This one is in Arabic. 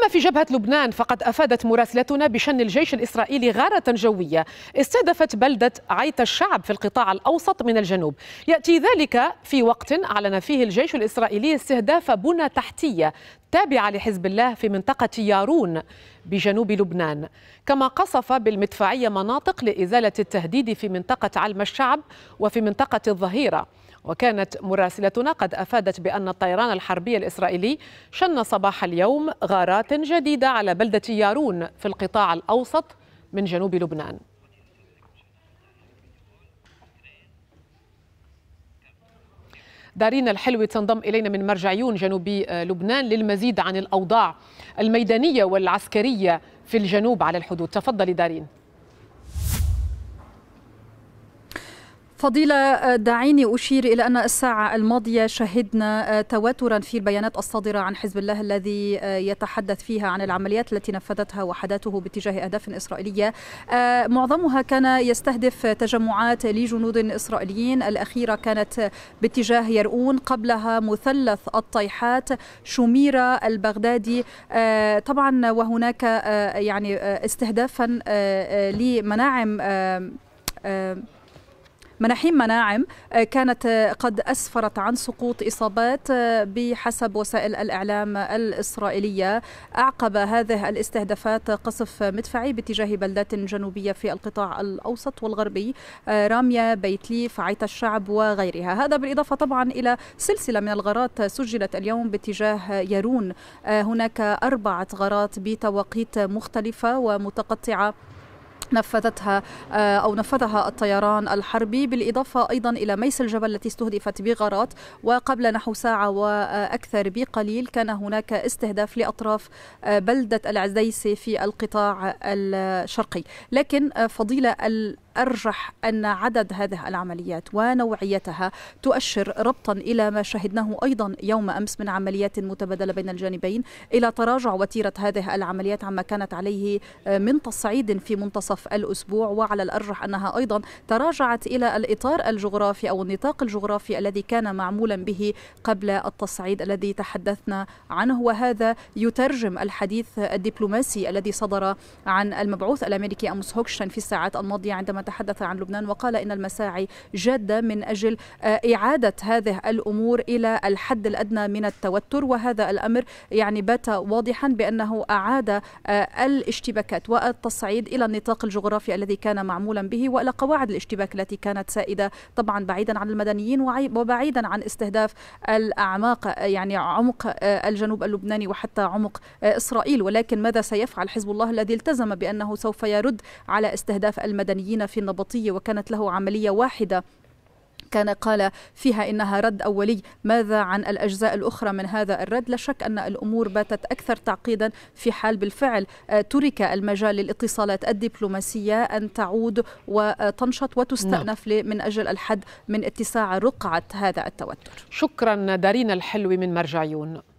أما في جبهة لبنان فقد أفادت مراسلتنا بشن الجيش الإسرائيلي غارة جوية استهدفت بلدة عيت الشعب في القطاع الأوسط من الجنوب يأتي ذلك في وقت أعلن فيه الجيش الإسرائيلي استهداف بنى تحتية تابعة لحزب الله في منطقة يارون بجنوب لبنان كما قصف بالمدفعية مناطق لإزالة التهديد في منطقة علم الشعب وفي منطقة الظهيرة وكانت مراسلتنا قد أفادت بأن الطيران الحربي الإسرائيلي شن صباح اليوم غارات جديدة على بلدة يارون في القطاع الأوسط من جنوب لبنان دارين الحلوي تنضم إلينا من مرجعيون جنوب لبنان للمزيد عن الأوضاع الميدانية والعسكرية في الجنوب على الحدود تفضلي دارين فضيلة دعيني أشير إلى أن الساعة الماضية شهدنا آه، تواترا في البيانات الصادرة عن حزب الله الذي آه، يتحدث فيها عن العمليات التي نفذتها وحداته باتجاه أهداف إسرائيلية آه، معظمها كان يستهدف تجمعات لجنود إسرائيليين الأخيرة كانت باتجاه يرؤون قبلها مثلث الطيحات شميرة البغدادي طبعا وهناك يعني استهدافا لمناعم مناحيم مناعم آه، كانت آه، قد أسفرت عن سقوط إصابات آه، بحسب وسائل الإعلام الإسرائيلية أعقب هذه الاستهدافات قصف مدفعي باتجاه بلدات جنوبية في القطاع الأوسط والغربي رامية ليف عيت الشعب وغيرها هذا بالإضافة طبعا إلى سلسلة من الغارات سجلت اليوم باتجاه يارون هناك أربعة غارات بتوقيت مختلفة ومتقطعة نفذتها آه، أو نفذها الطيران الحربي بالإضافة أيضا إلى ميس الجبل التي استهدفت بغارات وقبل نحو ساعة وأكثر بقليل كان هناك استهداف لأطراف آه، بلدة العزيسي في القطاع الشرقي لكن آه، فضيلة أرجح أن عدد هذه العمليات ونوعيتها تؤشر ربطا إلى ما شهدناه أيضا يوم أمس من عمليات متبادلة بين الجانبين إلى تراجع وتيرة هذه العمليات عما كانت عليه آه، من تصعيد في منتصف الأسبوع وعلى الأرجح أنها أيضا تراجعت إلى الإطار الجغرافي أو النطاق الجغرافي الذي كان معمولا به قبل التصعيد الذي تحدثنا عنه وهذا يترجم الحديث الدبلوماسي الذي صدر عن المبعوث الأمريكي أمس هوكشتاين في الساعات الماضية عندما تحدث عن لبنان وقال إن المساعي جادة من أجل آه، إعادة هذه الأمور إلى الحد الأدنى من التوتر وهذا الأمر يعني بات واضحا بأنه أعاد آه، الاشتباكات والتصعيد إلى النطاق الجغرافي الذي كان معمولا به وإلى قواعد الاشتباك التي كانت سائدة طبعا بعيدا عن المدنيين وبعيدا عن استهداف الأعماق آه، يعني عمق الجنوب اللبناني وحتى عمق إسرائيل ولكن ماذا سيفعل حزب الله الذي التزم بأنه سوف يرد على استهداف المدنيين في النبطية وكانت له عملية واحدة كان قال فيها انها رد اولي، ماذا عن الاجزاء الاخرى من هذا الرد؟ لا شك ان الامور باتت اكثر تعقيدا في حال بالفعل آه، ترك المجال للاتصالات الدبلوماسيه ان تعود وتنشط وتستأنف نعم. من اجل الحد من اتساع رقعه هذا التوتر. شكرا دارين الحلوي من مرجعيون.